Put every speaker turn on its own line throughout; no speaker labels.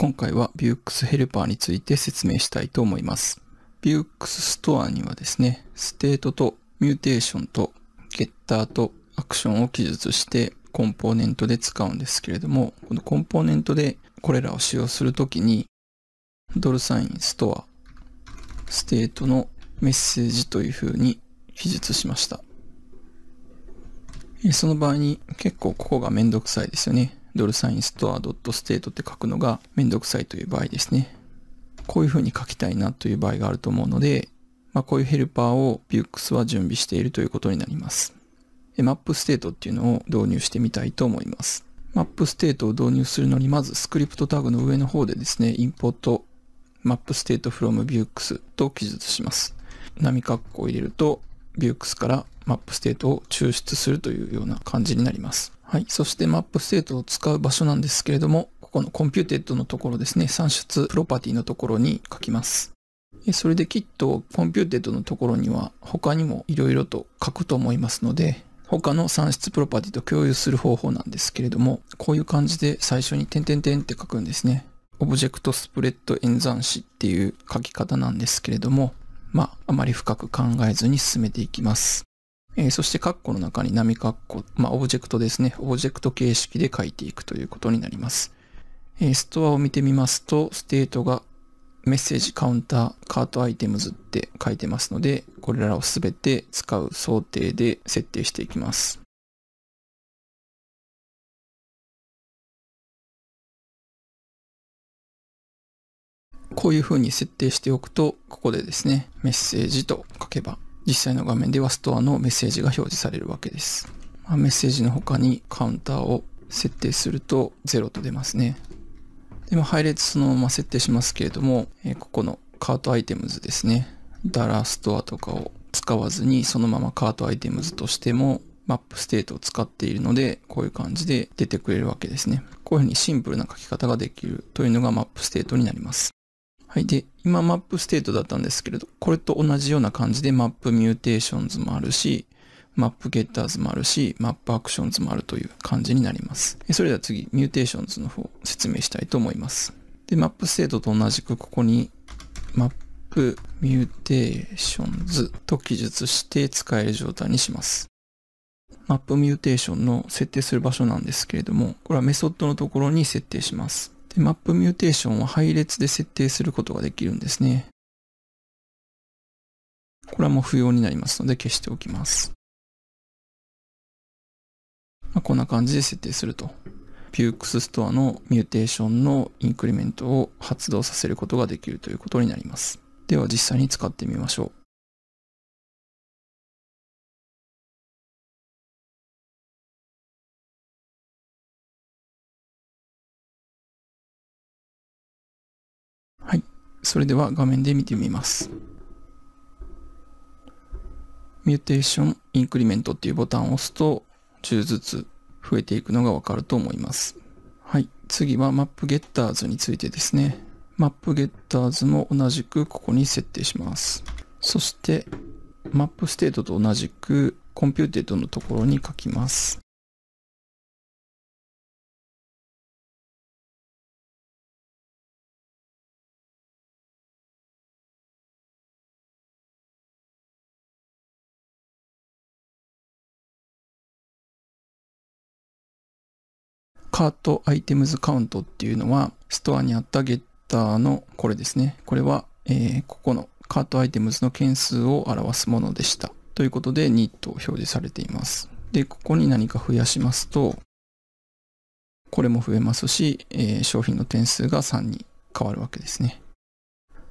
今回は Vuex ヘルパーについて説明したいと思います。Vuex ストアにはですね、ステートとミューテーションとゲッターとアクションを記述してコンポーネントで使うんですけれども、このコンポーネントでこれらを使用するときに、ドルサインストア、ステートのメッセージというふうに記述しました。その場合に結構ここがめんどくさいですよね。ドルサインストアドットステートって書くのがめんどくさいという場合ですね。こういう風に書きたいなという場合があると思うので、まあ、こういうヘルパーを Vuex は準備しているということになります。マップステートっていうのを導入してみたいと思います。マップステートを導入するのに、まずスクリプトタグの上の方でですね、インポートマップステート from ュックスと記述します。波括弧を入れると、ビュークスからマップステートを抽出するというような感じになります。はい。そしてマップステートを使う場所なんですけれども、ここのコンピューテッドのところですね、算出プロパティのところに書きます。それできっとコンピューテッドのところには他にも色々と書くと思いますので、他の算出プロパティと共有する方法なんですけれども、こういう感じで最初に点点点って書くんですね。オブジェクトスプレッド演算子っていう書き方なんですけれども、まあ、あまり深く考えずに進めていきます。えー、そして、カッコの中に波カッコ、まあ、オブジェクトですね。オブジェクト形式で書いていくということになります。えー、ストアを見てみますと、ステートがメッセージ、カウンター、カートアイテムズって書いてますので、これらをすべて使う想定で設定していきます。こういう風に設定しておくと、ここでですね、メッセージと書けば、実際の画面ではストアのメッセージが表示されるわけです。まあ、メッセージの他にカウンターを設定すると0と出ますね。で、も配列そのまま設定しますけれども、えー、ここのカートアイテムズですね。ダラストアとかを使わずに、そのままカートアイテムズとしても、マップステートを使っているので、こういう感じで出てくれるわけですね。こういうふうにシンプルな書き方ができるというのがマップステートになります。はい。で、今マップステートだったんですけれど、これと同じような感じでマップミューテーションズもあるし、マップゲッターズもあるし、マップアクションズもあるという感じになります。それでは次、ミューテーションズの方説明したいと思います。で、マップステートと同じくここにマップミューテーションズと記述して使える状態にします。マップミューテーションの設定する場所なんですけれども、これはメソッドのところに設定します。で、マップミューテーションは配列で設定することができるんですね。これはもう不要になりますので消しておきます。まあ、こんな感じで設定すると。ピュークスストアのミューテーションのインクリメントを発動させることができるということになります。では実際に使ってみましょう。それでは画面で見てみます。ミューテーション、インクリメントっていうボタンを押すと10ずつ増えていくのがわかると思います。はい。次はマップゲッターズについてですね。マップゲッターズも同じくここに設定します。そして、マップステートと同じくコンピューテートのところに書きます。カートアイテムズカウントっていうのは、ストアにあったゲッターのこれですね。これは、えー、ここのカートアイテムズの件数を表すものでした。ということで、ニット表示されています。で、ここに何か増やしますと、これも増えますし、えー、商品の点数が3に変わるわけですね。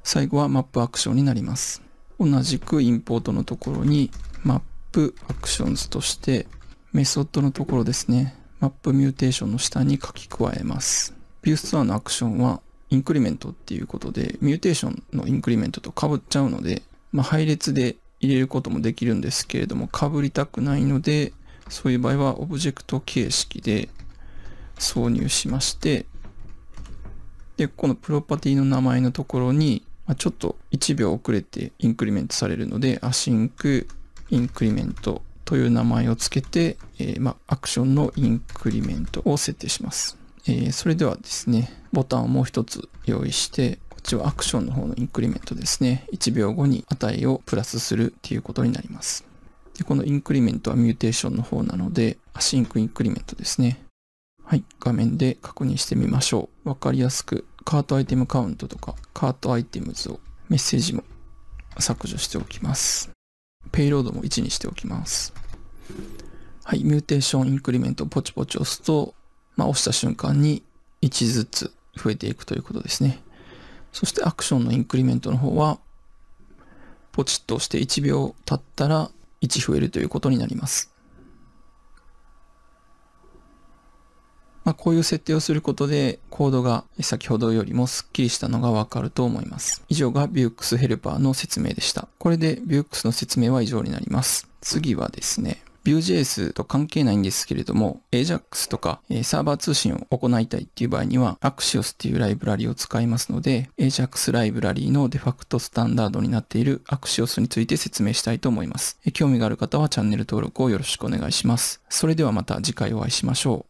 最後はマップアクションになります。同じくインポートのところにマップアクションズとしてメソッドのところですね。マップミューテーションの下に書き加えます。ビューストアのアクションはインクリメントっていうことで、ミューテーションのインクリメントと被っちゃうので、まあ、配列で入れることもできるんですけれども、被りたくないので、そういう場合はオブジェクト形式で挿入しまして、で、このプロパティの名前のところに、ちょっと1秒遅れてインクリメントされるので、アシンクインクリメントという名前を付けて、えー、まアクションのインクリメントを設定します。えそれではですね、ボタンをもう一つ用意して、こっちはアクションの方のインクリメントですね。1秒後に値をプラスするっていうことになります。で、このインクリメントはミューテーションの方なので、シンクインクリメントですね。はい、画面で確認してみましょう。わかりやすく、カートアイテムカウントとか、カートアイテムズをメッセージも削除しておきます。ペイロードも1にしておきます。はい、ミューテーションインクリメントポチポチ押すと、まあ、押した瞬間に1ずつ増えていくということですね。そしてアクションのインクリメントの方は、ポチッと押して1秒経ったら1増えるということになります。まあ、こういう設定をすることでコードが先ほどよりもスッキリしたのがわかると思います。以上が Vuex ヘルパーの説明でした。これで Vuex の説明は以上になります。次はですね、Vue.js と関係ないんですけれども、Ajax とか、えサーバー通信を行いたいっていう場合には、Axios っていうライブラリを使いますので、Ajax ライブラリのデファクトスタンダードになっている Axios について説明したいと思います、興味がある方はチャンネル登録をよろしくお願いします。それではまた次
回お会いしましょう。